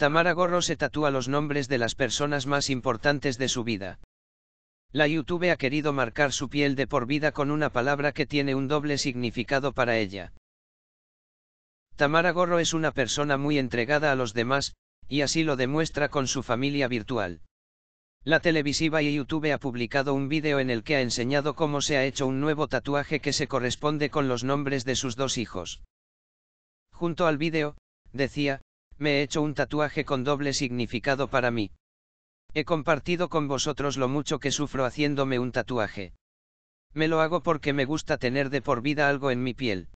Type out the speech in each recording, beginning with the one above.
Tamara Gorro se tatúa los nombres de las personas más importantes de su vida. La YouTube ha querido marcar su piel de por vida con una palabra que tiene un doble significado para ella. Tamara Gorro es una persona muy entregada a los demás, y así lo demuestra con su familia virtual. La televisiva y YouTube ha publicado un vídeo en el que ha enseñado cómo se ha hecho un nuevo tatuaje que se corresponde con los nombres de sus dos hijos. Junto al vídeo, decía, me he hecho un tatuaje con doble significado para mí. He compartido con vosotros lo mucho que sufro haciéndome un tatuaje. Me lo hago porque me gusta tener de por vida algo en mi piel.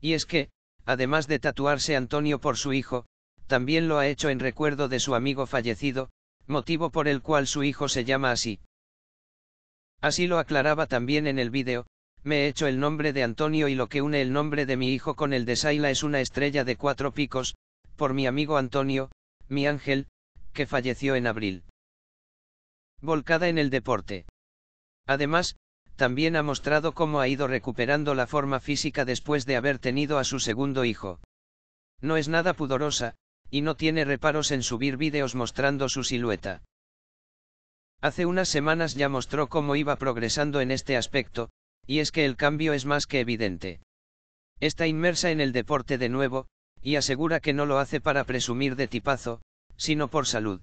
Y es que, además de tatuarse Antonio por su hijo, también lo ha hecho en recuerdo de su amigo fallecido, motivo por el cual su hijo se llama así. Así lo aclaraba también en el vídeo, me he hecho el nombre de Antonio y lo que une el nombre de mi hijo con el de Saila es una estrella de cuatro picos, por mi amigo Antonio, mi ángel, que falleció en abril. Volcada en el deporte. Además, también ha mostrado cómo ha ido recuperando la forma física después de haber tenido a su segundo hijo. No es nada pudorosa, y no tiene reparos en subir vídeos mostrando su silueta. Hace unas semanas ya mostró cómo iba progresando en este aspecto, y es que el cambio es más que evidente. Está inmersa en el deporte de nuevo, y asegura que no lo hace para presumir de tipazo, sino por salud.